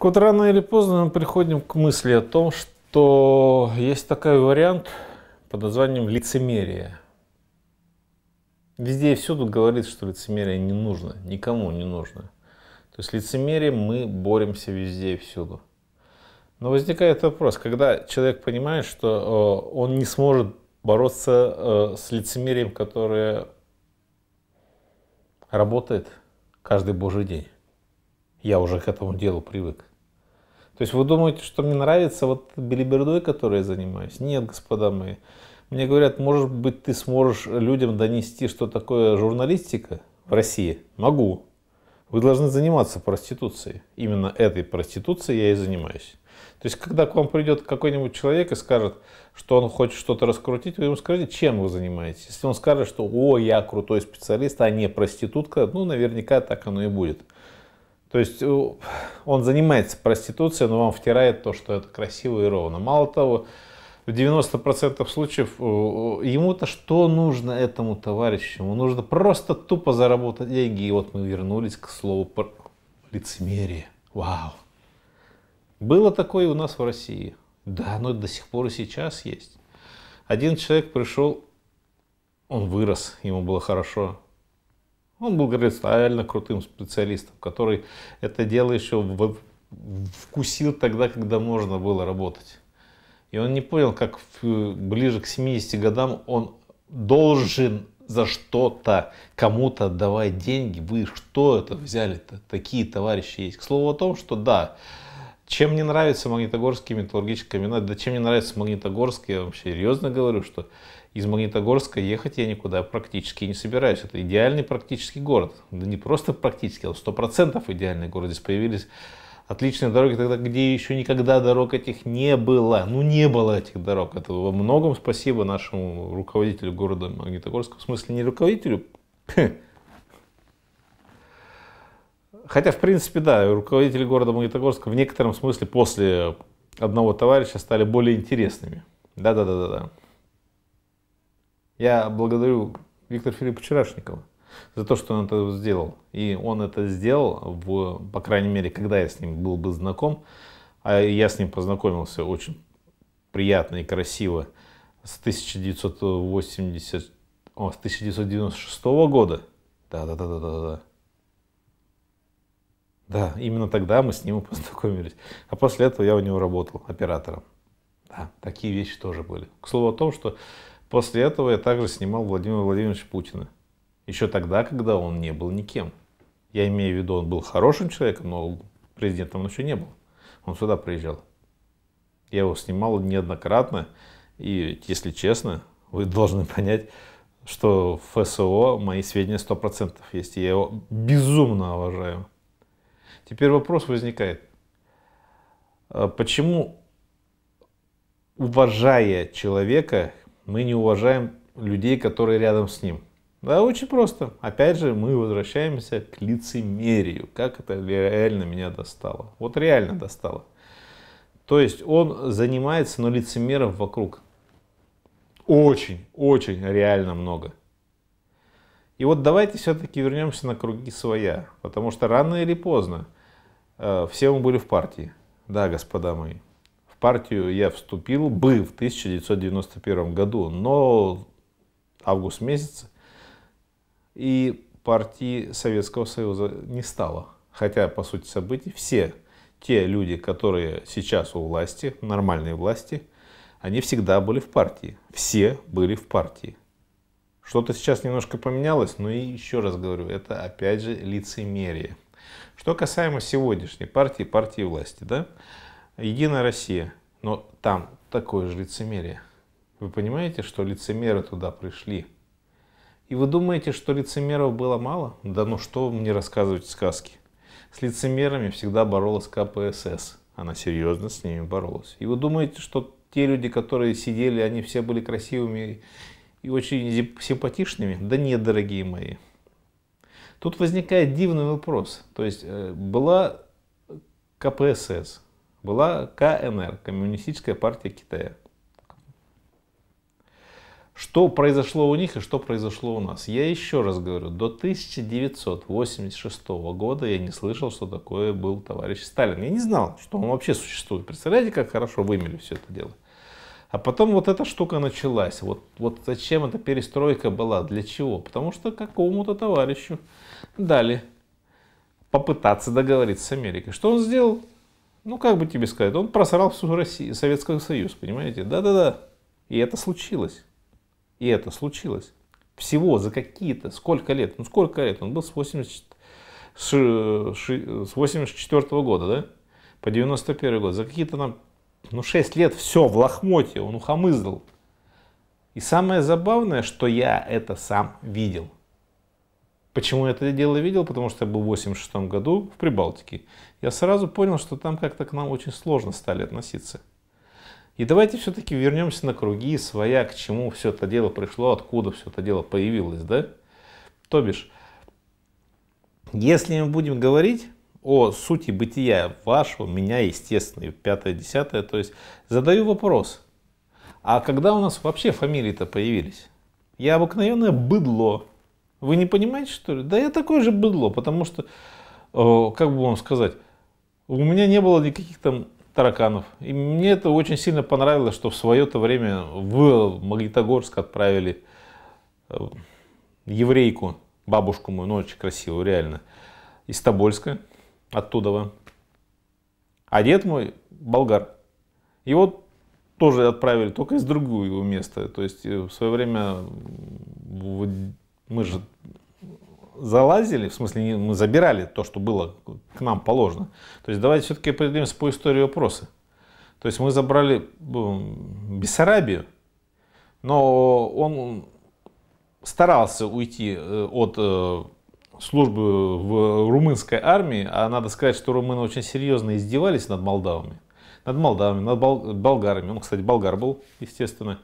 Так вот, рано или поздно мы приходим к мысли о том, что есть такой вариант под названием лицемерие. Везде и всюду говорит, что лицемерие не нужно, никому не нужно. То есть лицемерием мы боремся везде и всюду. Но возникает вопрос, когда человек понимает, что э, он не сможет бороться э, с лицемерием, которое работает каждый божий день. Я уже к этому делу привык. То есть вы думаете, что мне нравится вот билибердой, которой я занимаюсь? Нет, господа мои. Мне говорят, может быть, ты сможешь людям донести, что такое журналистика в России? Могу. Вы должны заниматься проституцией. Именно этой проституцией я и занимаюсь. То есть, когда к вам придет какой-нибудь человек и скажет, что он хочет что-то раскрутить, вы ему скажете, чем вы занимаетесь. Если он скажет, что «О, я крутой специалист, а не проститутка», ну, наверняка так оно и будет. То есть э, он занимается проституцией, но вам втирает то, что это красиво и ровно. Мало того, в 90% случаев э, э, ему-то что нужно этому товарищу? Ему нужно просто тупо заработать деньги. И вот мы вернулись к слову лицемерие. Вау. Было такое у нас в России. Да, оно до сих пор и сейчас есть. Один человек пришел, он вырос, ему было хорошо. Он был реально крутым специалистом, который это дело еще вкусил тогда, когда можно было работать. И он не понял, как ближе к 70 годам он должен за что-то кому-то давать деньги. Вы что это взяли-то? Такие товарищи есть. К слову о том, что да, чем не нравится Магнитогорский металлургический комбинат, да чем не нравится Магнитогорский, я вам серьезно говорю, что из Магнитогорска ехать я никуда практически не собираюсь. Это идеальный практический город. Да не просто практически, а сто процентов идеальный город. Здесь появились отличные дороги тогда, где еще никогда дорог этих не было. Ну, не было этих дорог. Это во многом спасибо нашему руководителю города Магнитогорска. В смысле, не руководителю, Хотя, в принципе, да, руководители города Магнитогорска в некотором смысле после одного товарища стали более интересными. Да-да-да-да-да. Я благодарю Виктора Филипповича Рашникова за то, что он это сделал. И он это сделал, в, по крайней мере, когда я с ним был бы знаком. А я с ним познакомился очень приятно и красиво с 1980, о, с 1996 года. Да-да-да-да-да. Да, именно тогда мы с ним и познакомились. А после этого я у него работал оператором. Да, такие вещи тоже были. К слову о том, что После этого я также снимал Владимира Владимировича Путина. Еще тогда, когда он не был никем. Я имею в виду, он был хорошим человеком, но президентом он еще не был. Он сюда приезжал. Я его снимал неоднократно. И, если честно, вы должны понять, что в ФСО мои сведения 100% есть. И я его безумно уважаю. Теперь вопрос возникает. А почему, уважая человека, мы не уважаем людей, которые рядом с ним. Да, очень просто. Опять же, мы возвращаемся к лицемерию. Как это реально меня достало? Вот реально достало. То есть он занимается, но лицемеров вокруг очень, очень реально много. И вот давайте все-таки вернемся на круги своя, потому что рано или поздно э, все мы были в партии. Да, господа мои партию я вступил бы в 1991 году, но август месяц, и партии Советского Союза не стало. Хотя, по сути событий, все те люди, которые сейчас у власти, нормальные власти, они всегда были в партии. Все были в партии. Что-то сейчас немножко поменялось, но и еще раз говорю, это опять же лицемерие. Что касаемо сегодняшней партии, партии власти, да, Единая Россия. Но там такое же лицемерие. Вы понимаете, что лицемеры туда пришли? И вы думаете, что лицемеров было мало? Да ну что мне рассказывать сказки? С лицемерами всегда боролась КПСС. Она серьезно с ними боролась. И вы думаете, что те люди, которые сидели, они все были красивыми и очень симпатичными? Да нет, дорогие мои. Тут возникает дивный вопрос. То есть э, была КПСС, была КНР, Коммунистическая партия Китая. Что произошло у них и что произошло у нас? Я еще раз говорю, до 1986 года я не слышал, что такое был товарищ Сталин. Я не знал, что он вообще существует. Представляете, как хорошо вымели все это дело. А потом вот эта штука началась. Вот, вот зачем эта перестройка была? Для чего? Потому что какому-то товарищу дали попытаться договориться с Америкой. Что он сделал? ну как бы тебе сказать, он просрал всю Россию, Советский Союз, понимаете? Да-да-да. И это случилось. И это случилось. Всего за какие-то, сколько лет? Ну сколько лет? Он был с 84 с 84 -го года, да? По 91 год. За какие-то там ну 6 лет все в лохмотье, он ухомыздал. И самое забавное, что я это сам видел – Почему я это дело видел? Потому что я был в 86 году в Прибалтике. Я сразу понял, что там как-то к нам очень сложно стали относиться. И давайте все-таки вернемся на круги своя, к чему все это дело пришло, откуда все это дело появилось, да? То бишь, если мы будем говорить о сути бытия вашего, меня, естественно, пятое, десятое, то есть задаю вопрос, а когда у нас вообще фамилии-то появились? Я обыкновенное быдло, вы не понимаете, что ли? Да я такое же быдло, потому что, э, как бы вам сказать, у меня не было никаких там тараканов. И мне это очень сильно понравилось, что в свое-то время в Магнитогорск отправили э, еврейку, бабушку мою, ну очень красивую, реально, из Тобольска, оттуда. А дед мой болгар. И вот тоже отправили только из другого его места. То есть э, в свое время в мы же залазили, в смысле мы забирали то, что было к нам положено. То есть давайте все-таки определимся по истории вопроса. То есть мы забрали эм, Бессарабию, но он старался уйти э, от э, службы в румынской армии, а надо сказать, что румыны очень серьезно издевались над молдавами, над молдавами, над болгарами. Он, кстати, болгар был, естественно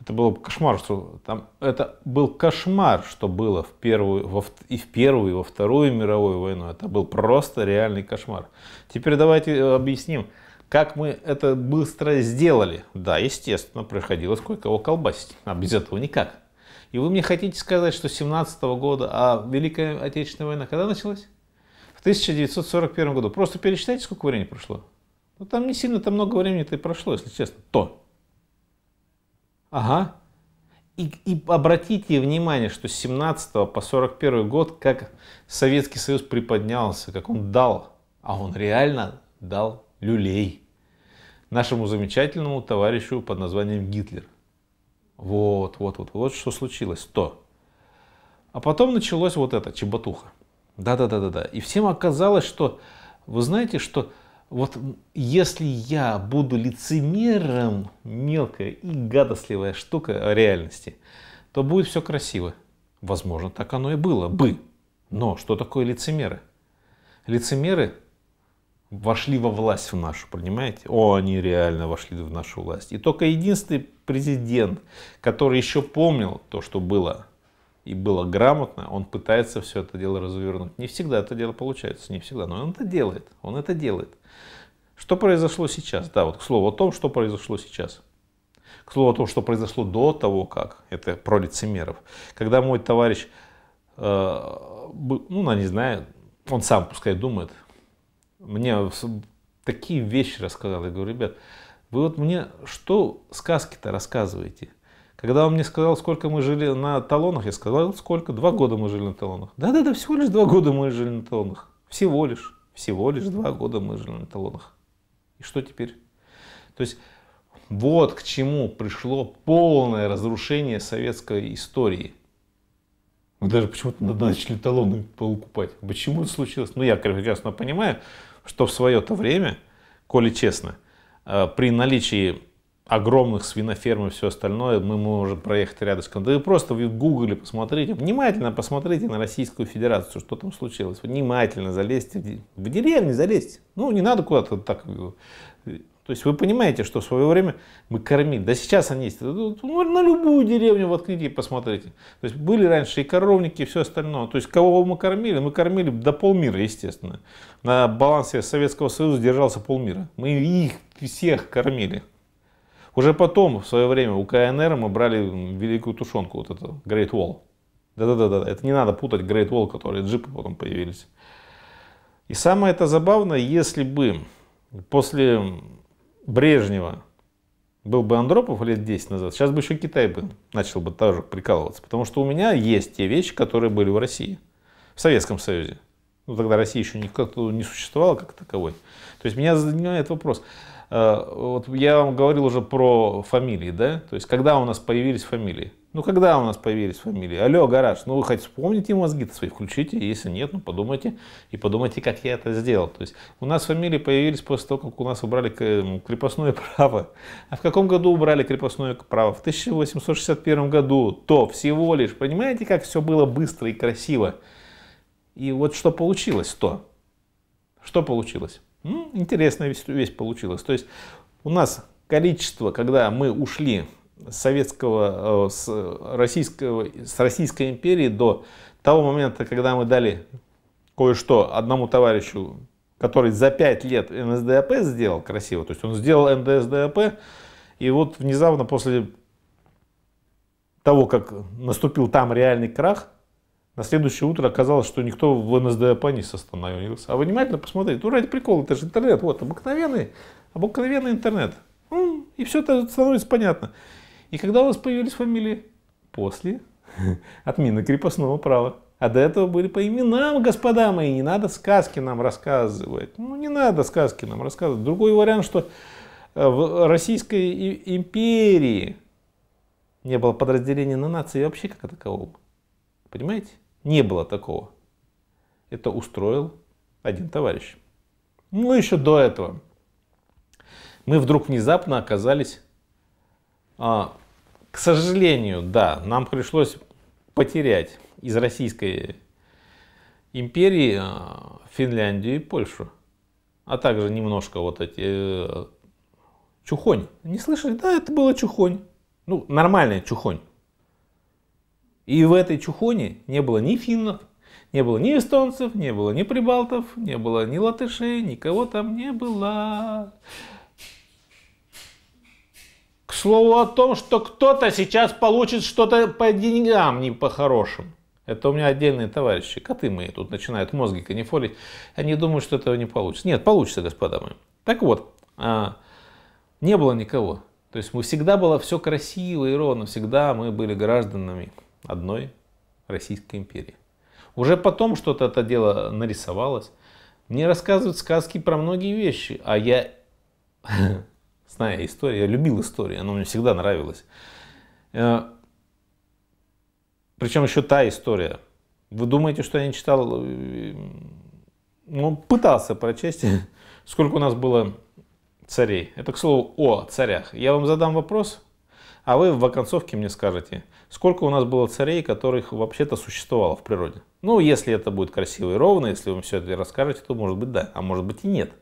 это было кошмар, что там это был кошмар, что было в первую, во, и в первую, и во вторую мировую войну. Это был просто реальный кошмар. Теперь давайте э, объясним, как мы это быстро сделали. Да, естественно, приходилось кое-кого колбасить, а без этого никак. И вы мне хотите сказать, что 17 -го года, а Великая Отечественная война когда началась? В 1941 году. Просто перечитайте, сколько времени прошло. Ну, там не сильно-то много времени-то и прошло, если честно. То. Ага. И, и обратите внимание, что с 17 по 41 год, как Советский Союз приподнялся, как он дал, а он реально дал люлей нашему замечательному товарищу под названием Гитлер. Вот, вот, вот, вот что случилось, то. А потом началось вот это, чеботуха. Да-да-да-да-да. И всем оказалось, что, вы знаете, что вот если я буду лицемером, мелкая и гадостливая штука реальности, то будет все красиво. Возможно, так оно и было бы. Но что такое лицемеры? Лицемеры вошли во власть в нашу, понимаете? О, они реально вошли в нашу власть. И только единственный президент, который еще помнил то, что было и было грамотно, он пытается все это дело развернуть. Не всегда это дело получается, не всегда, но он это делает, он это делает. Что произошло сейчас? Да, вот к слову о том, что произошло сейчас. К слову о том, что произошло до того, как, это про лицемеров. Когда мой товарищ, э, ну, она не знаю, он сам пускай думает, мне такие вещи рассказал, я говорю, ребят, вы вот мне что сказки-то рассказываете? Когда он мне сказал, сколько мы жили на талонах, я сказал, сколько? Два года мы жили на талонах. Да-да-да, всего лишь два года мы жили на талонах. Всего лишь. Всего лишь два года мы жили на талонах. И что теперь? То есть вот к чему пришло полное разрушение советской истории. Мы даже почему-то начали талоны покупать. Почему это случилось? Ну, я прекрасно понимаю, что в свое-то время, коли честно, э, при наличии огромных свиноферм и все остальное, мы можем проехать рядом с Да вы просто в гугле посмотрите, внимательно посмотрите на Российскую Федерацию, что там случилось. Внимательно залезьте, в деревню, залезьте. Ну, не надо куда-то так... Э, то есть вы понимаете, что в свое время мы кормили. Да сейчас они есть. Ну, на любую деревню в и посмотрите. То есть были раньше и коровники, и все остальное. То есть кого мы кормили? Мы кормили до полмира, естественно. На балансе Советского Союза держался полмира. Мы их всех кормили. Уже потом, в свое время, у КНР мы брали великую тушенку, вот это Great Wall. Да-да-да, это не надо путать Great Wall, которые джипы потом появились. И самое это забавное, если бы после Брежнева был бы Андропов лет 10 назад, сейчас бы еще Китай бы начал бы тоже прикалываться. Потому что у меня есть те вещи, которые были в России, в Советском Союзе. Ну, тогда Россия еще никак не существовала как таковой. То есть меня занимает вопрос, Э, вот я вам говорил уже про фамилии, да? То есть, когда у нас появились фамилии? Ну, когда у нас появились фамилии? Алло, гараж, ну, вы хоть вспомните мозги свои, включите, если нет, ну, подумайте и подумайте, как я это сделал. То есть, у нас фамилии появились после того, как у нас убрали эм, крепостное право. А в каком году убрали крепостное право? В 1861 году. То всего лишь, понимаете, как все было быстро и красиво? И вот что получилось то? Что получилось? Интересная вещь, вещь получилась. То есть у нас количество, когда мы ушли с советского, э, с, российского, с Российской империи до того момента, когда мы дали кое-что одному товарищу, который за пять лет НСДАП сделал красиво, то есть он сделал НДСДАП, и вот внезапно после того, как наступил там реальный крах, на следующее утро оказалось, что никто в НСДАП не остановился. А внимательно посмотрите, ну ради прикола, это же интернет, вот обыкновенный, обыкновенный интернет. И все это становится понятно. И когда у вас появились фамилии? После отмены крепостного права. А до этого были по именам, господа мои, не надо сказки нам рассказывать. Ну, не надо сказки нам рассказывать. Другой вариант, что э, в Российской империи не было подразделения на нации вообще как такового. Понимаете? Не было такого. Это устроил один товарищ. Ну, еще до этого. Мы вдруг внезапно оказались, а, к сожалению, да, нам пришлось потерять из Российской империи а, Финляндию и Польшу, а также немножко вот эти э, Чухонь. Не слышали? Да, это было Чухонь. Ну, нормальная Чухонь. И в этой чухоне не было ни финнов, не было ни эстонцев, не было ни прибалтов, не было ни латышей, никого там не было. К слову о том, что кто-то сейчас получит что-то по деньгам не по-хорошему. Это у меня отдельные товарищи, коты мои тут начинают мозги канифолить. Они думают, что этого не получится. Нет, получится, господа мои. Так вот, а, не было никого. То есть мы всегда было все красиво и ровно, всегда мы были гражданами одной Российской империи. Уже потом что-то это дело нарисовалось. Мне рассказывают сказки про многие вещи, а я, зная историю, я любил историю, она мне всегда нравилась. Э, Причем еще та история. Вы думаете, что я не читал? Э, ну, пытался прочесть, сколько у нас было царей. Это, к слову, о царях. Я вам задам вопрос, а вы в оконцовке мне скажете, сколько у нас было царей, которых вообще-то существовало в природе. Ну, если это будет красиво и ровно, если вы все это расскажете, то может быть да, а может быть и нет.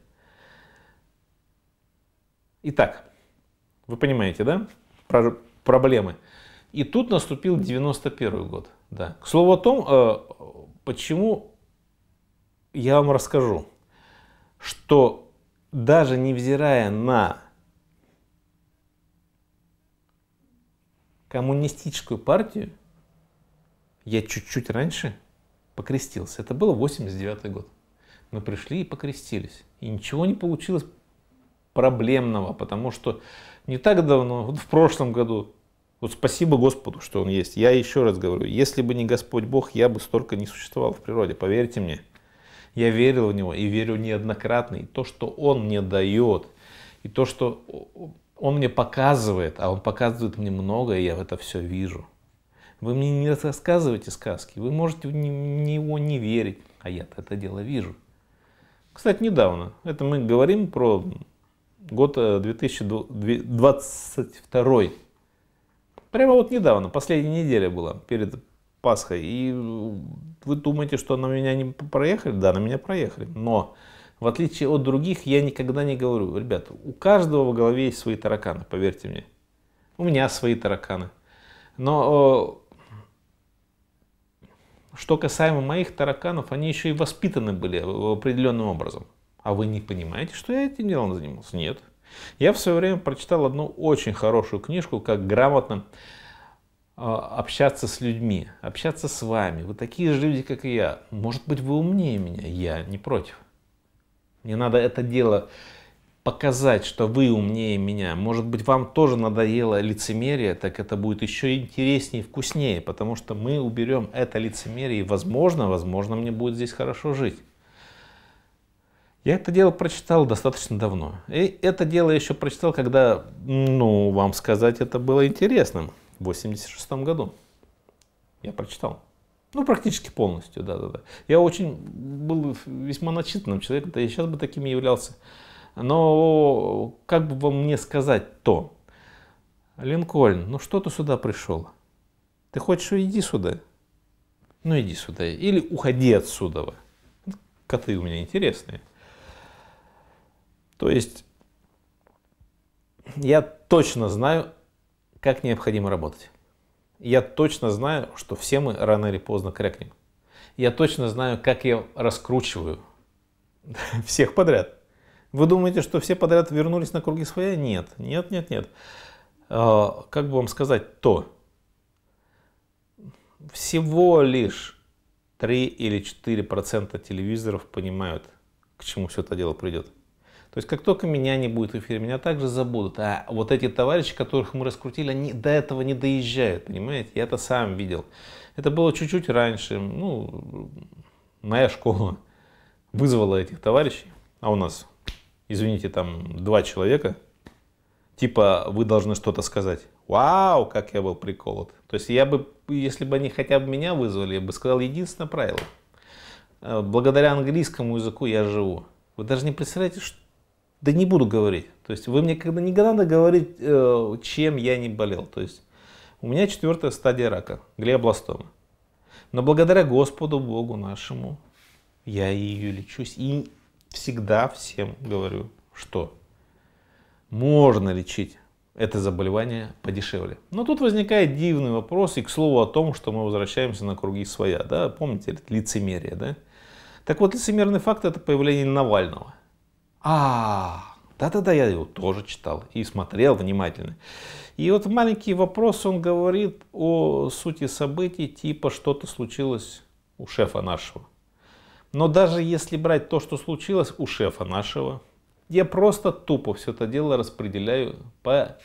Итак, вы понимаете, да, про проблемы. И тут наступил 91 год. Да. К слову о том, э, почему я вам расскажу, что даже невзирая на коммунистическую партию я чуть-чуть раньше покрестился. Это было 89 год. Мы пришли и покрестились. И ничего не получилось проблемного, потому что не так давно, вот в прошлом году, вот спасибо Господу, что Он есть. Я еще раз говорю, если бы не Господь Бог, я бы столько не существовал в природе, поверьте мне. Я верил в Него и верю неоднократно. И то, что Он мне дает, и то, что он мне показывает, а он показывает мне много, и я это все вижу. Вы мне не рассказываете сказки, вы можете в него не верить, а я это дело вижу. Кстати, недавно, это мы говорим про год 2022. Э, Прямо вот недавно, последняя неделя была перед Пасхой. И вы думаете, что на меня не проехали? Да, на меня проехали. Но в отличие от других, я никогда не говорю, ребят, у каждого в голове есть свои тараканы, поверьте мне. У меня свои тараканы. Но что касаемо моих тараканов, они еще и воспитаны были определенным образом. А вы не понимаете, что я этим делом занимался? Нет. Я в свое время прочитал одну очень хорошую книжку, как грамотно а, общаться с людьми, общаться с вами. Вы такие же люди, как и я. Может быть, вы умнее меня, я не против. Мне надо это дело показать, что вы умнее меня. Может быть, вам тоже надоело лицемерие, так это будет еще интереснее и вкуснее, потому что мы уберем это лицемерие, и, возможно, возможно, мне будет здесь хорошо жить. Я это дело прочитал достаточно давно. И это дело еще прочитал, когда, ну, вам сказать, это было интересным. В 86 году. Я прочитал. Ну, практически полностью, да-да-да. Я очень был весьма начитанным человеком, да и сейчас бы таким и являлся. Но как бы вам мне сказать то? Линкольн, ну что ты сюда пришел? Ты хочешь, иди сюда? Ну иди сюда. Или уходи отсюда. Коты у меня интересные. То есть я точно знаю, как необходимо работать я точно знаю, что все мы рано или поздно крякнем. Я точно знаю, как я раскручиваю всех подряд. Вы думаете, что все подряд вернулись на круги своя? Нет, нет, нет, нет. А, как бы вам сказать то? Всего лишь 3 или 4% телевизоров понимают, к чему все это дело придет. То есть, как только меня не будет в эфире, меня также забудут. А вот эти товарищи, которых мы раскрутили, они до этого не доезжают, понимаете? Я это сам видел. Это было чуть-чуть раньше. Ну, моя школа вызвала этих товарищей, а у нас, извините, там два человека, типа вы должны что-то сказать. Вау, как я был приколот. То есть я бы, если бы они хотя бы меня вызвали, я бы сказал единственное правило. Э, благодаря английскому языку я живу. Вы даже не представляете, что да не буду говорить. То есть вы мне когда не надо говорить, э, чем я не болел. То есть у меня четвертая стадия рака, глиобластома. Но благодаря Господу Богу нашему я ее лечусь. И всегда всем говорю, что можно лечить это заболевание подешевле. Но тут возникает дивный вопрос, и к слову о том, что мы возвращаемся на круги своя, да, помните, лицемерие, да? Так вот, лицемерный факт – это появление Навального. А, да-да-да, я его тоже читал и смотрел внимательно. И вот маленький вопрос, он говорит о сути событий, типа что-то случилось у шефа нашего. Но даже если брать то, что случилось у шефа нашего, я просто тупо все это дело распределяю по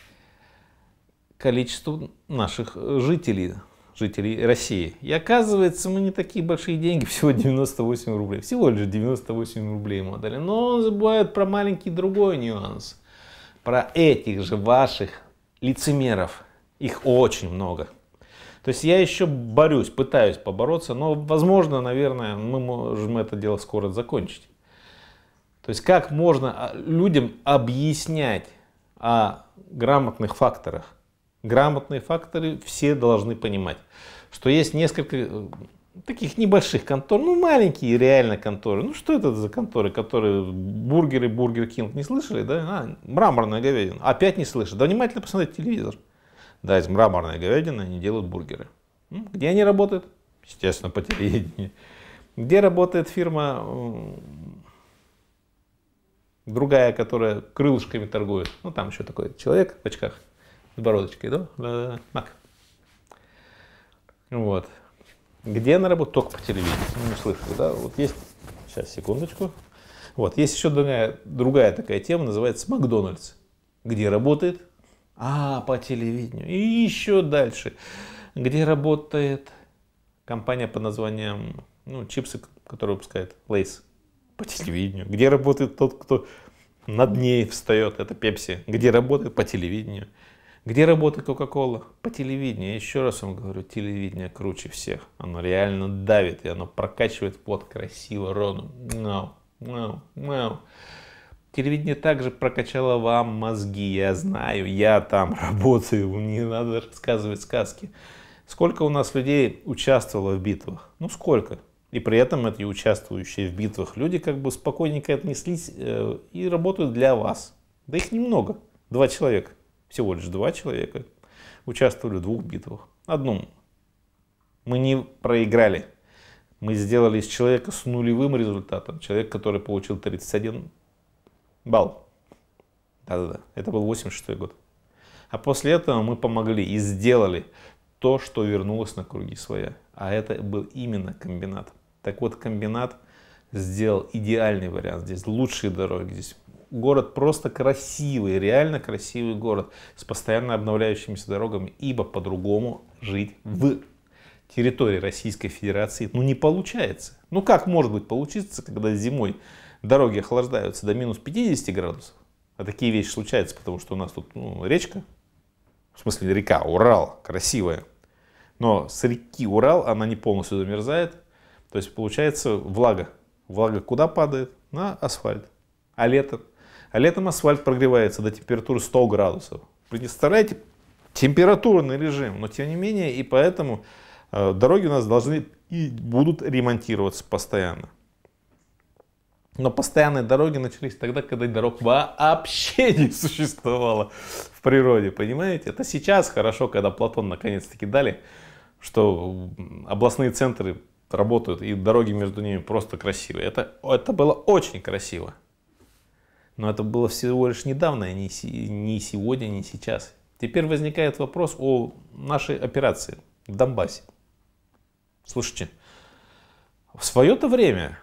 количеству наших э, жителей, жителей России. И оказывается, мы не такие большие деньги, всего 98 рублей. Всего лишь 98 рублей ему отдали. Но он забывает про маленький другой нюанс. Про этих же ваших лицемеров. Их очень много. То есть я еще борюсь, пытаюсь побороться, но, возможно, наверное, мы можем это дело скоро закончить. То есть как можно а, людям объяснять о грамотных факторах? грамотные факторы все должны понимать, что есть несколько э, таких небольших контор, ну маленькие реально конторы. Ну что это за конторы, которые бургеры, бургер кинг не слышали, да? А, мраморная говядина. Опять не слышали. Да внимательно посмотрите телевизор. Да, из мраморной говядины они делают бургеры. Где они работают? Естественно, по телевидению. Где работает фирма другая, которая крылышками торгует? Ну там еще такой человек в очках бородочкой, да? Мак. Ну вот. Где на работу? Только по телевидению. Ну, не слышал, да? Вот есть... Сейчас, секундочку. Вот. Есть еще другая, другая такая тема, называется «Макдональдс». Где работает? А, по телевидению. И еще дальше. Где работает компания под названием... Ну, чипсы, которые выпускает Лейс по телевидению. Где работает тот, кто над ней встает? Это Пепси. Где работает по телевидению. Где работа Coca-Cola? По телевидению. еще раз вам говорю, телевидение круче всех. Оно реально давит, и оно прокачивает плод красиво, рону. No, no, no. Телевидение также прокачало вам мозги, я знаю, я там работаю, мне надо рассказывать сказки. Сколько у нас людей участвовало в битвах? Ну сколько? И при этом эти участвующие в битвах люди как бы спокойненько отнеслись э, и работают для вас. Да их немного, два человека всего лишь два человека участвовали в двух битвах. Одну мы не проиграли. Мы сделали из человека с нулевым результатом. Человек, который получил 31 балл. Да-да-да, это был 86 год. А после этого мы помогли и сделали то, что вернулось на круги своя. А это был именно комбинат. Так вот, комбинат сделал идеальный вариант. Здесь лучшие дороги, здесь город просто красивый, реально красивый город с постоянно обновляющимися дорогами, ибо по-другому жить в территории Российской Федерации ну не получается. Ну как может быть получиться, когда зимой дороги охлаждаются до минус 50 градусов? А такие вещи случаются, потому что у нас тут ну, речка, в смысле река Урал, красивая. Но с реки Урал она не полностью замерзает. То есть получается влага. Влага куда падает? На асфальт. А лето а летом асфальт прогревается до температуры 100 градусов. Представляете, температурный режим, но тем не менее, и поэтому э, дороги у нас должны и будут ремонтироваться постоянно. Но постоянные дороги начались тогда, когда дорог вообще не существовало в природе, понимаете? Это сейчас хорошо, когда Платон наконец-таки дали, что областные центры работают и дороги между ними просто красивые. Это, это было очень красиво. Но это было всего лишь недавно, не, не сегодня, не сейчас. Теперь возникает вопрос о нашей операции в Донбассе. Слушайте, в свое-то время,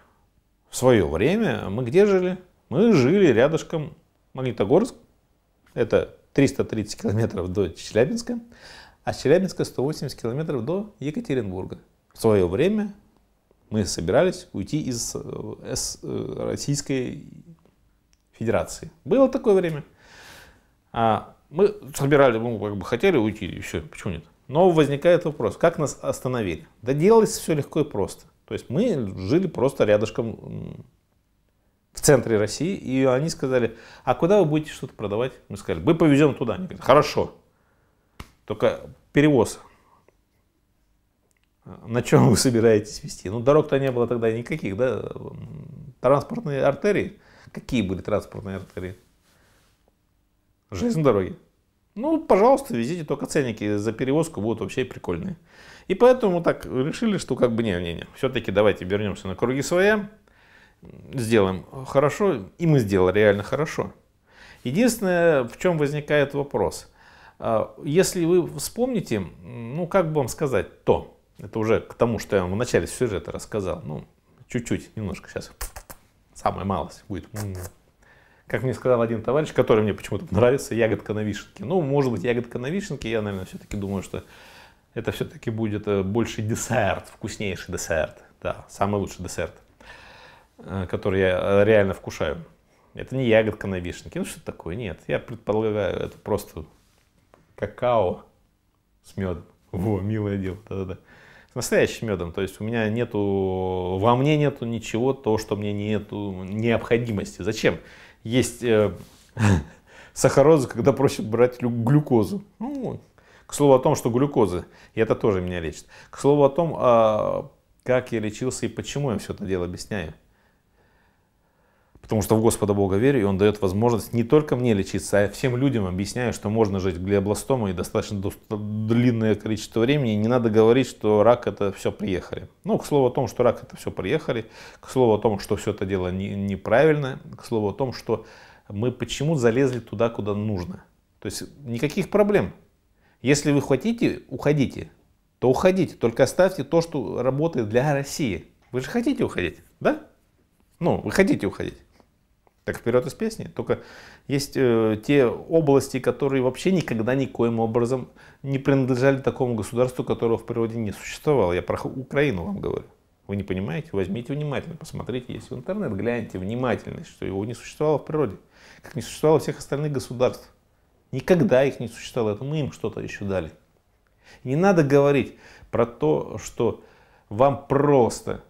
в свое время мы где жили? Мы жили рядышком Магнитогорск, это 330 километров до Челябинска, а с Челябинска 180 километров до Екатеринбурга. В свое время мы собирались уйти из э, э, Российской Федерации. Было такое время. А мы собирали, мы ну, как бы хотели уйти, и все, почему нет? Но возникает вопрос, как нас остановили? Да делалось все легко и просто. То есть мы жили просто рядышком в центре России, и они сказали, а куда вы будете что-то продавать? Мы сказали, мы повезем туда. Они говорят, хорошо, только перевоз. Э, на чем вы собираетесь вести? Ну, дорог-то не было тогда никаких, да? Транспортные артерии Какие были транспортные артерии? Железные дороги. Ну, пожалуйста, везите, только ценники за перевозку будут вообще прикольные. И поэтому так решили, что как бы не, не, не. Все-таки давайте вернемся на круги своя, сделаем хорошо, и мы сделали реально хорошо. Единственное, в чем возникает вопрос. А, если вы вспомните, ну, как бы вам сказать, то, это уже к тому, что я вам в начале сюжета рассказал, ну, чуть-чуть, немножко сейчас самая малость будет. Как мне сказал один товарищ, который мне почему-то нравится, ягодка на вишенке. Ну, может быть, ягодка на вишенке, я, наверное, все-таки думаю, что это все-таки будет э, больше десерт, вкуснейший десерт. Да, самый лучший десерт, э, который я э, реально вкушаю. Это не ягодка на вишенке, ну что такое, нет. Я предполагаю, это просто какао с медом. Во, милое дело, да-да-да настоящим медом. То есть у меня нету, во мне нету ничего, то, что мне нету необходимости. Зачем? Есть э, сахароза, когда просят брать глюкозу. Ну, к слову о том, что глюкоза, и это тоже меня лечит. К слову о том, э, как я лечился и почему я все это дело объясняю. Потому что в Господа Бога верю, и Он дает возможность не только мне лечиться, а всем людям объясняю, что можно жить глиобластомой достаточно длинное количество времени. И не надо говорить, что рак это все приехали. Ну, к слову о том, что рак это все приехали, к слову о том, что все это дело не, неправильно, к слову о том, что мы почему залезли туда, куда нужно. То есть никаких проблем. Если вы хотите, уходите, то уходите. Только оставьте то, что работает для России. Вы же хотите уходить, да? Ну, вы хотите уходить. Так вперед из песни. Только есть э, те области, которые вообще никогда никоим образом не принадлежали такому государству, которого в природе не существовало. Я про Украину вам говорю. Вы не понимаете? Возьмите внимательно, посмотрите, есть в интернет, гляньте внимательно, что его не существовало в природе, как не существовало всех остальных государств. Никогда их не существовало, это мы им что-то еще дали. Не надо говорить про то, что вам просто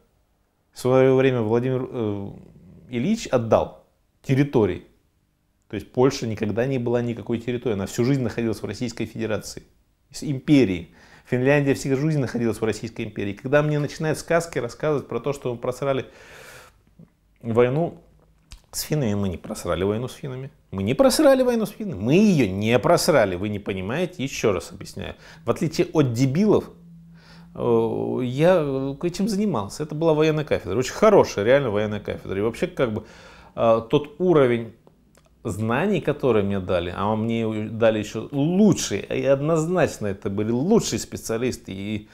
в свое время Владимир э, Ильич отдал территорий. То есть Польша никогда не была никакой территорией, она всю жизнь находилась в Российской Федерации, из империи. Финляндия всю жизнь находилась в Российской империи. Когда мне начинают сказки рассказывать про то, что мы просрали войну с финнами, мы не просрали войну с финнами, Мы не просрали войну с финнами, мы ее не просрали, вы не понимаете, еще раз объясняю. В отличие от дебилов, э, я э, этим занимался. Это была военная кафедра. Очень хорошая, реально военная кафедра. И вообще, как бы, а, тот уровень знаний, которые мне дали, а мне дали еще лучшие, и однозначно это были лучшие специалисты, и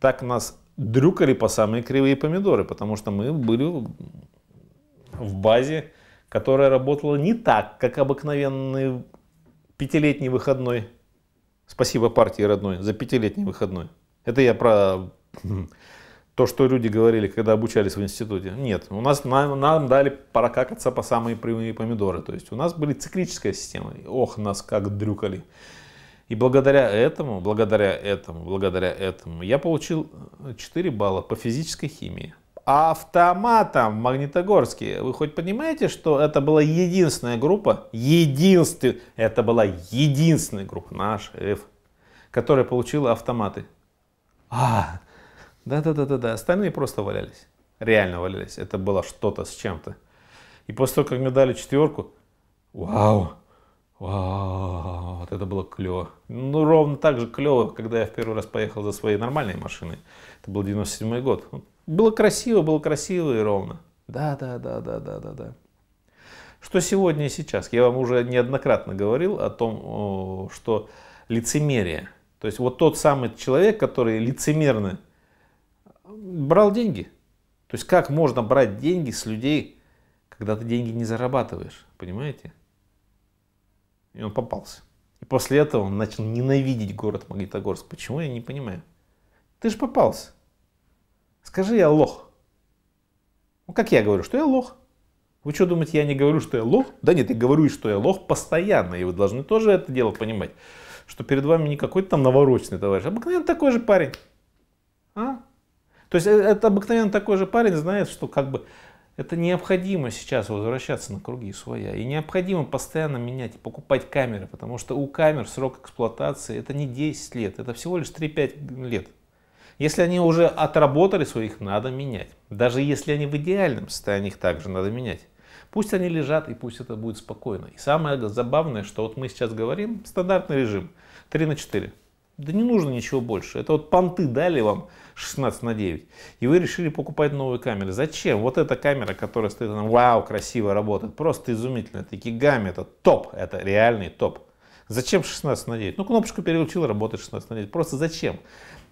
так нас дрюкали по самые кривые помидоры, потому что мы были в базе, которая работала не так, как обыкновенный пятилетний выходной. Спасибо партии родной за пятилетний выходной. Это я про хм, то, что люди говорили, когда обучались в институте. Нет, у нас нам, нам дали прокакаться по самые прямые помидоры. То есть у нас были циклическая система. Ох, нас как дрюкали. И благодаря этому, благодаря этому, благодаря этому я получил 4 балла по физической химии. А автоматом в Магнитогорске. Вы хоть понимаете, что это была единственная группа, единственная, это была единственная группа, наш F, которая получила автоматы. А, да-да-да-да-да. Остальные просто валялись. Реально валялись. Это было что-то с чем-то. И после того, как мне дали четверку, вау, вау, вот это было клево. Ну, ровно так же клево, когда я в первый раз поехал за своей нормальной машиной. Это был 97 год. Ну, было красиво, было красиво и ровно. Да-да-да-да-да-да-да. Что сегодня и сейчас? Я вам уже неоднократно говорил о том, что лицемерие. То есть вот тот самый человек, который лицемерно брал деньги. То есть как можно брать деньги с людей, когда ты деньги не зарабатываешь, понимаете? И он попался. И после этого он начал ненавидеть город Магнитогорск. Почему, я не понимаю. Ты же попался. Скажи, я лох. Ну, как я говорю, что я лох. Вы что думаете, я не говорю, что я лох? Да нет, я говорю, что я лох постоянно. И вы должны тоже это дело понимать. Что перед вами не какой-то там навороченный товарищ. а Обыкновенно такой же парень. А? То есть э, это обыкновенно такой же парень знает, что как бы это необходимо сейчас возвращаться на круги своя. И необходимо постоянно менять, покупать камеры, потому что у камер срок эксплуатации это не 10 лет, это всего лишь 3-5 лет. Если они уже отработали своих, надо менять. Даже если они в идеальном состоянии, их также надо менять. Пусть они лежат и пусть это будет спокойно. И самое забавное, что вот мы сейчас говорим, стандартный режим 3 на 4. Да не нужно ничего больше. Это вот понты дали вам 16 на 9, и вы решили покупать новые камеры. Зачем? Вот эта камера, которая стоит, она, вау, красиво работает, просто изумительно. Это гигами, это топ, это реальный топ. Зачем 16 на 9? Ну, кнопочку переучил, работает 16 на 9. Просто зачем?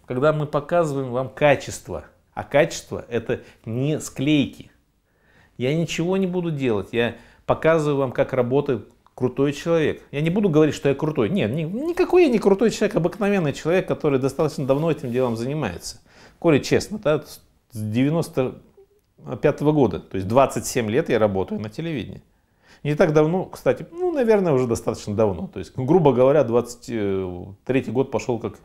Когда мы показываем вам качество, а качество это не склейки. Я ничего не буду делать, я показываю вам, как работает крутой человек. Я не буду говорить, что я крутой. Нет, никакой я не крутой человек, обыкновенный человек, который достаточно давно этим делом занимается. Коля, честно, да, с 95 -го года, то есть 27 лет я работаю на телевидении. Не так давно, кстати, ну, наверное, уже достаточно давно. То есть, ну, грубо говоря, 23 год пошел как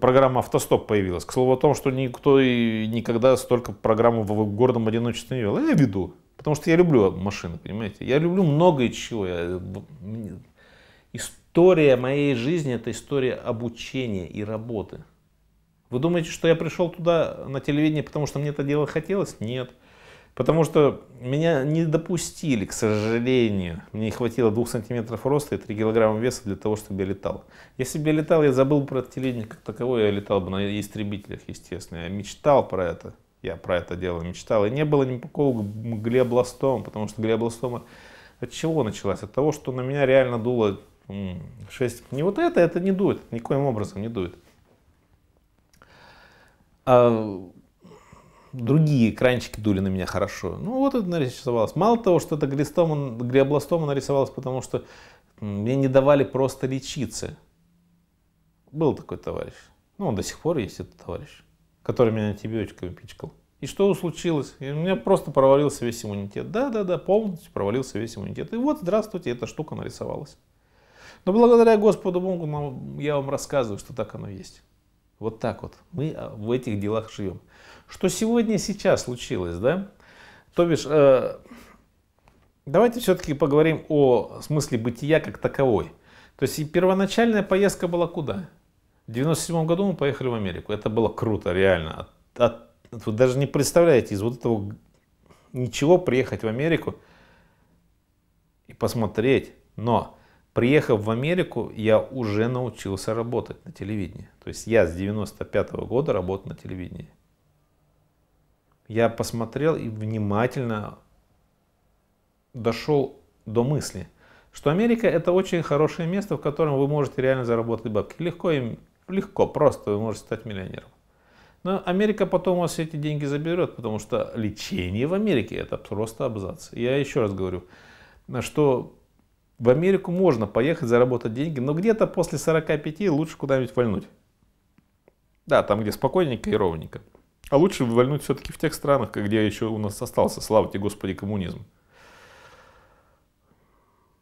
программа «Автостоп» появилась. К слову о том, что никто и никогда столько программу в гордом одиночестве не вел. Я веду, потому что я люблю машины, понимаете? Я люблю многое чего. Я... История моей жизни – это история обучения и работы. Вы думаете, что я пришел туда на телевидение, потому что мне это дело хотелось? Нет. Потому что меня не допустили, к сожалению. Мне не хватило двух сантиметров роста и 3 килограмма веса для того, чтобы я летал. Если бы я летал, я забыл про телевидение как таковое, я летал бы на истребителях, естественно. Я мечтал про это. Я про это дело мечтал. И не было никакого глиобластома, потому что глиобластома от чего началась? От того, что на меня реально дуло 6. Не вот это, это не дует, никоим образом не дует а другие экранчики дули на меня хорошо. Ну вот это нарисовалось. Мало того, что это глистома, глиобластома нарисовалась, потому что мне не давали просто лечиться. Был такой товарищ. Ну, он до сих пор есть этот товарищ, который меня антибиотиками пичкал. И что случилось? И у меня просто провалился весь иммунитет. Да-да-да, полностью провалился весь иммунитет. И вот, здравствуйте, эта штука нарисовалась. Но благодаря Господу Богу я вам рассказываю, что так оно есть. Вот так вот. Мы а, в этих делах живем. Что сегодня, сейчас случилось, да? То бишь, э, давайте все-таки поговорим о смысле бытия как таковой. То есть и первоначальная поездка была куда? В 97 году мы поехали в Америку. Это было круто, реально. От, от, вы даже не представляете, из вот этого ничего приехать в Америку и посмотреть. Но Приехав в Америку, я уже научился работать на телевидении. То есть я с 95 -го года работал на телевидении. Я посмотрел и внимательно дошел до мысли, что Америка это очень хорошее место, в котором вы можете реально заработать бабки. Легко им, легко, просто вы можете стать миллионером. Но Америка потом у вас эти деньги заберет, потому что лечение в Америке это просто абзац. Я еще раз говорю, на что в Америку можно поехать, заработать деньги, но где-то после 45 лучше куда-нибудь вольнуть. Да, там, где спокойненько и ровненько. А лучше вольнуть все-таки в тех странах, где еще у нас остался, слава тебе, Господи, коммунизм.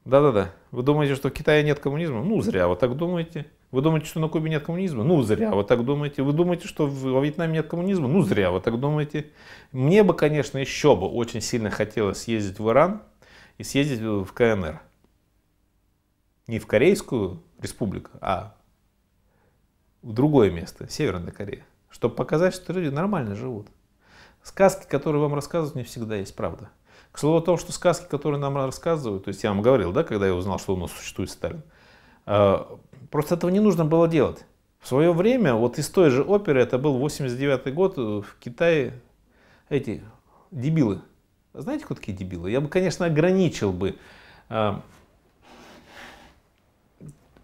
Да-да-да. Вы думаете, что в Китае нет коммунизма? Ну, зря вы так думаете. Вы думаете, что на Кубе нет коммунизма? Ну, зря вы так думаете. Вы думаете, что во Вьетнаме нет коммунизма? Ну, зря вы так думаете. Мне бы, конечно, еще бы очень сильно хотелось съездить в Иран и съездить в КНР не в Корейскую республику, а в другое место, Северная Корея, чтобы показать, что люди нормально живут. Сказки, которые вам рассказывают, не всегда есть правда. К слову о том, что сказки, которые нам рассказывают, то есть я вам говорил, да, когда я узнал, что у нас существует Сталин, э, просто этого не нужно было делать. В свое время, вот из той же оперы, это был 89 год, э, в Китае эти дебилы. Знаете, кто такие дебилы? Я бы, конечно, ограничил бы э,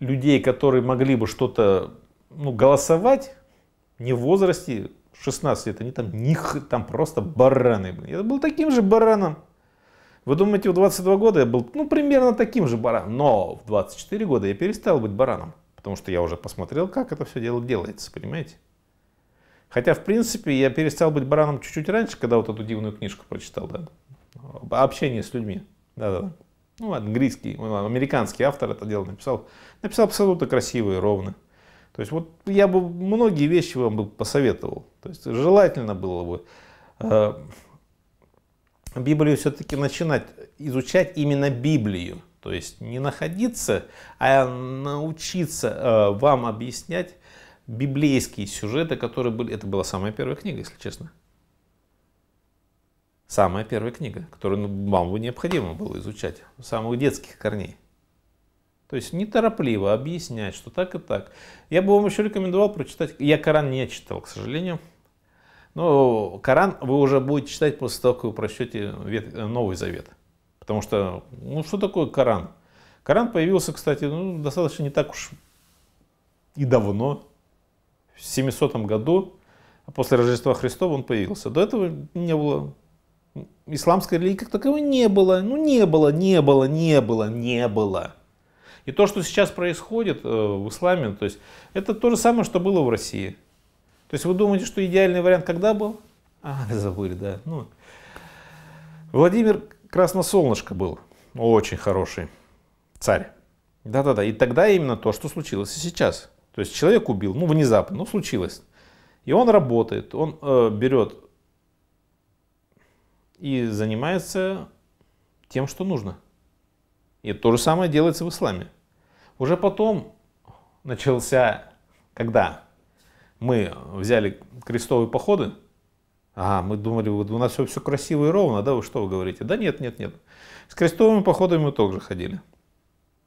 людей, которые могли бы что-то ну, голосовать, не в возрасте 16 лет, они там, них, там просто бараны. Я был таким же бараном. Вы думаете, в 22 года я был ну, примерно таким же бараном, но в 24 года я перестал быть бараном, потому что я уже посмотрел, как это все дело делается, понимаете? Хотя, в принципе, я перестал быть бараном чуть-чуть раньше, когда вот эту дивную книжку прочитал, да, общение с людьми, да-да-да. Ну, английский, американский автор это дело написал. Написал абсолютно красивые и ровно. То есть вот я бы многие вещи вам бы посоветовал. То есть желательно было бы э, Библию все-таки начинать изучать именно Библию. То есть не находиться, а научиться э, вам объяснять библейские сюжеты, которые были... Это была самая первая книга, если честно. Самая первая книга, которую ну, вам необходимо было изучать, с самых детских корней. То есть неторопливо объяснять, что так и так. Я бы вам еще рекомендовал прочитать, я Коран не читал, к сожалению, но Коран вы уже будете читать после того, как вы прочтете Новый Завет. Потому что, ну что такое Коран? Коран появился, кстати, ну, достаточно не так уж и давно, в 700 году, а после Рождества Христова он появился. До этого не было исламской религии как таковой не было, ну не было, не было, не было, не было. И то, что сейчас происходит э, в исламе, то есть это то же самое, что было в России. То есть вы думаете, что идеальный вариант когда был? А, забыли, да. Ну. Владимир Красносолнышко был очень хороший царь. Да-да-да. И тогда именно то, что случилось и сейчас. То есть человек убил, ну внезапно, ну случилось. И он работает, он э, берет и занимается тем, что нужно. И то же самое делается в исламе. Уже потом начался, когда мы взяли крестовые походы, а, мы думали, вот у нас все, все красиво и ровно, да, вы что вы говорите? Да нет, нет, нет. С крестовыми походами мы тоже ходили.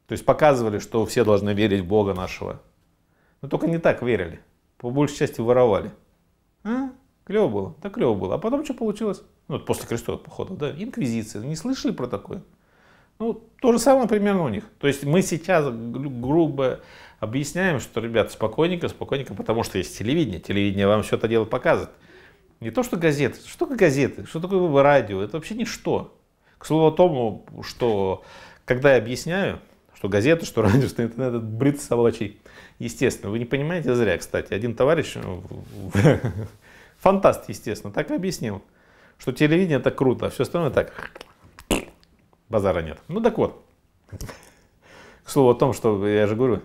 То есть показывали, что все должны верить в Бога нашего. Но только не так верили. По большей части воровали. А? Клево было? Да клево было. А потом что получилось? Ну, вот после крестовых походов, да, инквизиция. Не слышали про такое? Ну, то же самое примерно у них. То есть мы сейчас грубо объясняем, что, ребят, спокойненько, спокойненько, потому что есть телевидение, телевидение вам все это дело показывает. Не то, что газеты. Что такое газеты? Что такое радио? Это вообще ничто. К слову о том, что когда я объясняю, что газеты, что радио, что интернет, это брит собачий. Естественно, вы не понимаете зря, кстати. Один товарищ, фантаст, естественно, так и объяснил, что телевидение это круто, а все остальное так базара нет. Ну так вот, к слову о том, что я же говорю,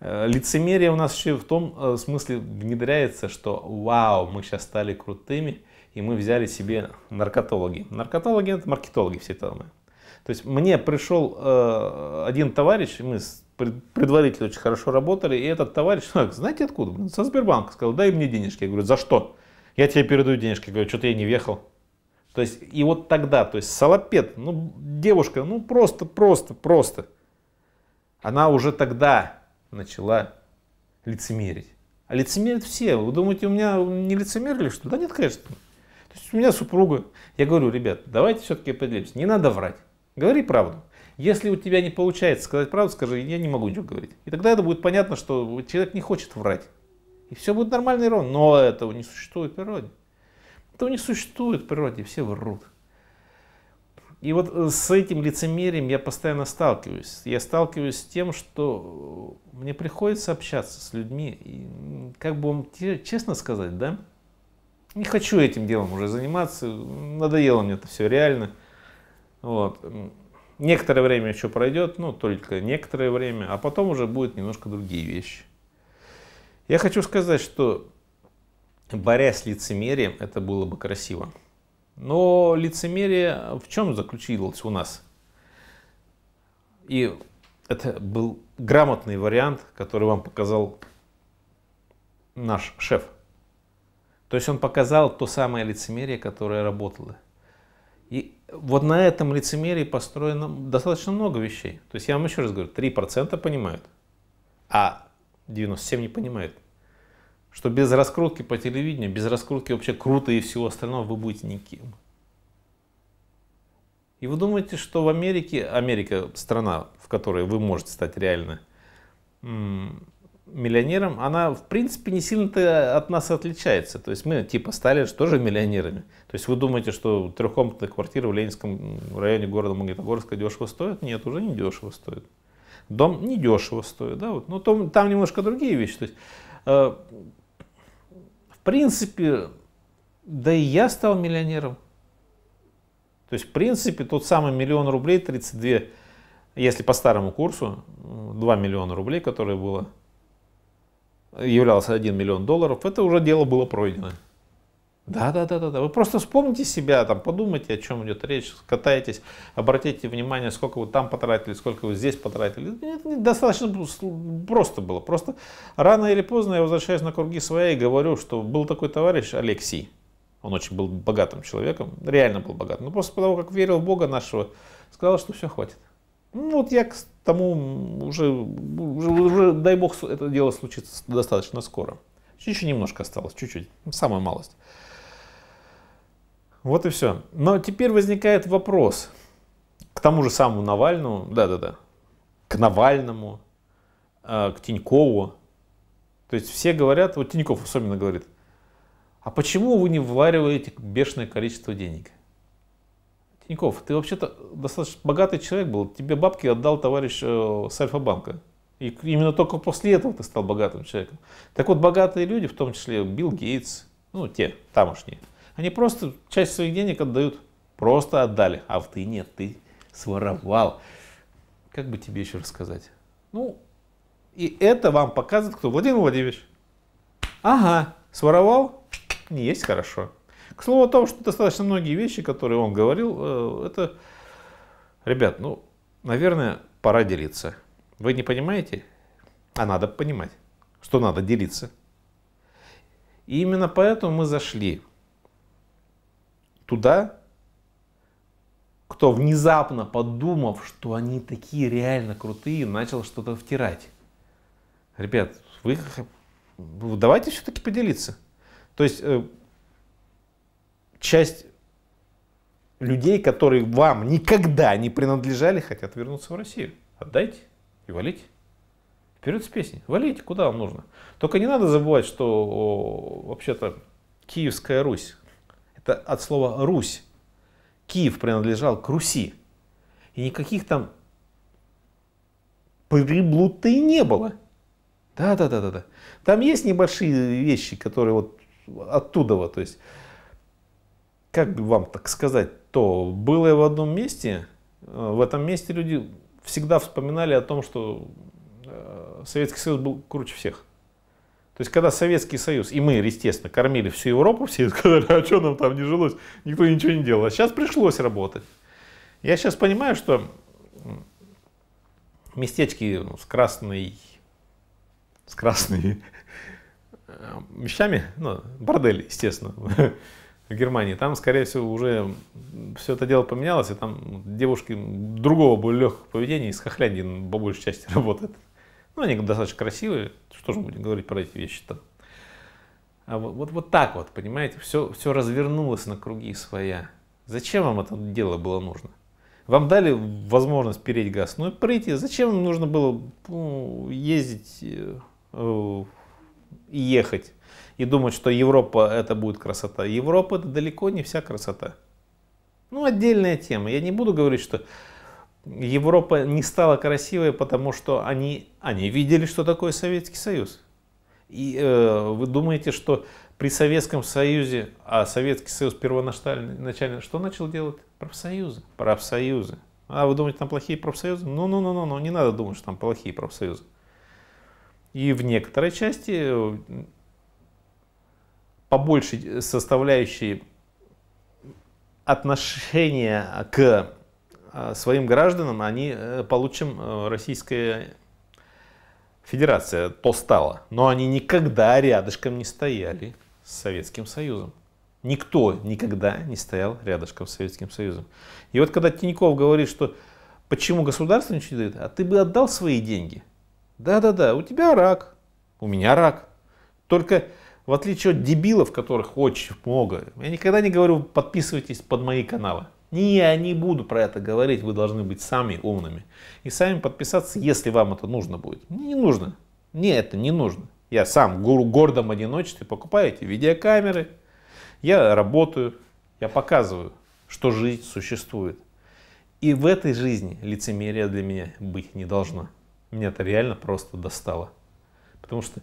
э, лицемерие у нас еще в том э, смысле внедряется, что вау, мы сейчас стали крутыми, и мы взяли себе наркотологи. Наркотологи это маркетологи все там. То есть мне пришел э, один товарищ, мы с предварительно очень хорошо работали, и этот товарищ, ну, знаете откуда, со Сбербанка, сказал, дай мне денежки. Я говорю, за что? Я тебе передаю денежки. Я говорю, что-то я не въехал. То есть, и вот тогда, то есть Салапет, ну, девушка, ну, просто, просто, просто. Она уже тогда начала лицемерить. А лицемерят все. Вы думаете, у меня не лицемерили, что Да нет, конечно. То есть у меня супруга. Я говорю, ребят, давайте все-таки определимся. Не надо врать. Говори правду. Если у тебя не получается сказать правду, скажи, я не могу ничего говорить. И тогда это будет понятно, что человек не хочет врать. И все будет нормально и ровно. Но этого не существует в природе. Этого не существует в природе, все врут. И вот э, с этим лицемерием я постоянно сталкиваюсь. Я сталкиваюсь с тем, что э, мне приходится общаться с людьми. И как бы вам честно сказать, да, не хочу этим делом уже заниматься, надоело мне это все реально. Вот. Некоторое время еще пройдет, ну только некоторое время, а потом уже будут немножко другие вещи. Я хочу сказать, что борясь с лицемерием, это было бы красиво. Но лицемерие в чем заключилось у нас? И это был грамотный вариант, который вам показал наш шеф. То есть он показал то самое лицемерие, которое работало. И вот на этом лицемерии построено достаточно много вещей. То есть я вам еще раз говорю, 3% понимают, а 97% не понимают что без раскрутки по телевидению, без раскрутки вообще круто и всего остального вы будете никем. И вы думаете, что в Америке, Америка страна, в которой вы можете стать реально миллионером, она в принципе не сильно-то от нас отличается. То есть мы типа стали тоже миллионерами. То есть вы думаете, что трехкомнатная квартира в Ленинском районе города Магнитогорска дешево стоит? Нет, уже не дешево стоит. Дом не дешево стоит, да, вот. Но ну, там, там немножко другие вещи. То есть э, принципе, да и я стал миллионером. То есть, в принципе, тот самый миллион рублей, 32, если по старому курсу, 2 миллиона рублей, которое было, являлось 1 миллион долларов, это уже дело было пройдено. Да, да, да, да, да. Вы просто вспомните себя, там, подумайте, о чем идет речь, катаетесь, обратите внимание, сколько вы там потратили, сколько вы здесь потратили. Это достаточно просто было. Просто рано или поздно я возвращаюсь на круги свои и говорю, что был такой товарищ Алексей. Он очень был богатым человеком, реально был богат. Но после того, как верил в Бога нашего, сказал, что все, хватит. Ну вот я к тому уже, уже, уже дай бог, это дело случится достаточно скоро. Чуть-чуть немножко осталось, чуть-чуть, самая малость. Вот и все. Но теперь возникает вопрос к тому же самому Навальному, да-да-да, к Навальному, э, к Тинькову. То есть все говорят, вот Тиньков особенно говорит, а почему вы не ввариваете бешеное количество денег? Тиньков, ты вообще-то достаточно богатый человек был, тебе бабки отдал товарищ э, с Альфа-банка. И именно только после этого ты стал богатым человеком. Так вот, богатые люди, в том числе Билл Гейтс, ну, те, тамошние, они просто часть своих денег отдают. Просто отдали. А ты нет, ты своровал. Как бы тебе еще рассказать? Ну, и это вам показывает кто? Владимир Владимирович. Ага, своровал? Не есть хорошо. К слову о том, что достаточно многие вещи, которые он говорил, э, это, ребят, ну, наверное, пора делиться. Вы не понимаете? А надо понимать, что надо делиться. И именно поэтому мы зашли туда, кто внезапно подумав, что они такие реально крутые, начал что-то втирать. Ребят, вы давайте все-таки поделиться. То есть э, часть людей, которые вам никогда не принадлежали, хотят вернуться в Россию. Отдайте и валите. Вперед с песней, Валите, куда вам нужно. Только не надо забывать, что вообще-то Киевская Русь от слова «Русь». Киев принадлежал к Руси. И никаких там приблуд-то и не было. Да-да-да-да. да. Там есть небольшие вещи, которые вот оттуда вот, то есть, как вам так сказать, то было в одном месте, э, в этом месте люди всегда вспоминали о том, что э, Советский Союз был круче всех. То есть, когда Советский Союз, и мы, естественно, кормили всю Европу, все сказали, а что нам там не жилось, никто ничего не делал. А сейчас пришлось работать. Я сейчас понимаю, что местечки ну, с красной, с красными э, вещами, ну, бордель, естественно, в Германии, там, скорее всего, уже все это дело поменялось, и там девушки другого, более легкого поведения из Хохляндии ну, по большей части работают. Ну, они достаточно красивые, что же будем говорить про эти вещи-то. А вот, вот, вот так вот, понимаете, все, все развернулось на круги своя. Зачем вам это дело было нужно? Вам дали возможность переть газ, ну и прыйте. Зачем им нужно было ну, ездить э, и ехать и думать, что Европа это будет красота? Европа это далеко не вся красота. Ну, отдельная тема. Я не буду говорить, что Европа не стала красивой, потому что они, они видели, что такое Советский Союз. И э, вы думаете, что при Советском Союзе, а Советский Союз первоначально что начал делать? Профсоюзы. Профсоюзы. А вы думаете, там плохие профсоюзы? Ну-ну-ну, ну, ну. не надо думать, что там плохие профсоюзы. И в некоторой части, э, побольше большей составляющей отношения к а, своим гражданам они э, получим э, Российская Федерация то стала. Но они никогда рядышком не стояли с Советским Союзом. Никто никогда не стоял рядышком с Советским Союзом. И вот когда Тиньков говорит, что почему государство ничего не дает, а ты бы отдал свои деньги. Да-да-да, у тебя рак, у меня рак. Только в отличие от дебилов, которых очень много, я никогда не говорю, подписывайтесь под мои каналы. Не, я не буду про это говорить, вы должны быть сами умными. И сами подписаться, если вам это нужно будет. Мне не нужно. Мне это не нужно. Я сам в гордом одиночестве покупаю эти видеокамеры, я работаю, я показываю, что жизнь существует. И в этой жизни лицемерия для меня быть не должно. Меня это реально просто достало. Потому что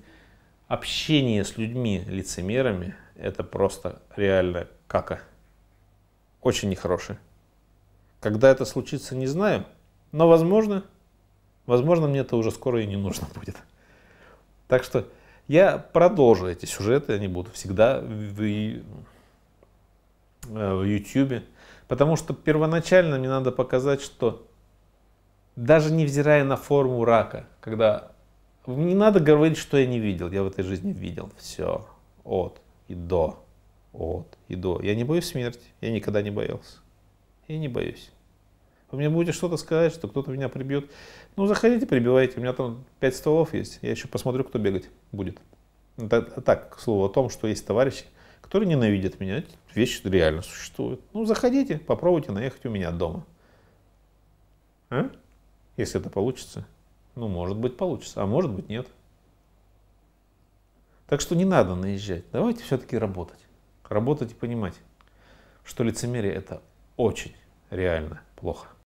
общение с людьми лицемерами это просто реально кака очень нехорошие. Когда это случится, не знаю, но возможно, возможно, мне это уже скоро и не нужно будет. Так что я продолжу эти сюжеты, они будут всегда в, в YouTube, э, потому что первоначально мне надо показать, что даже невзирая на форму рака, когда не надо говорить, что я не видел, я в этой жизни видел все от и до от и до. Я не боюсь смерти, я никогда не боялся. Я не боюсь. Вы мне будете что-то сказать, что кто-то меня прибьет. Ну, заходите, прибивайте. У меня там пять столов есть. Я еще посмотрю, кто бегать будет. Так, э, так, к слову о том, что есть товарищи, которые ненавидят меня. Эти вещи реально существуют. Ну, заходите, попробуйте наехать у меня дома. А? Если это получится. Ну, может быть, получится, а может быть, нет. Так что не надо наезжать. Давайте все-таки работать работать и понимать, что лицемерие это очень реально плохо.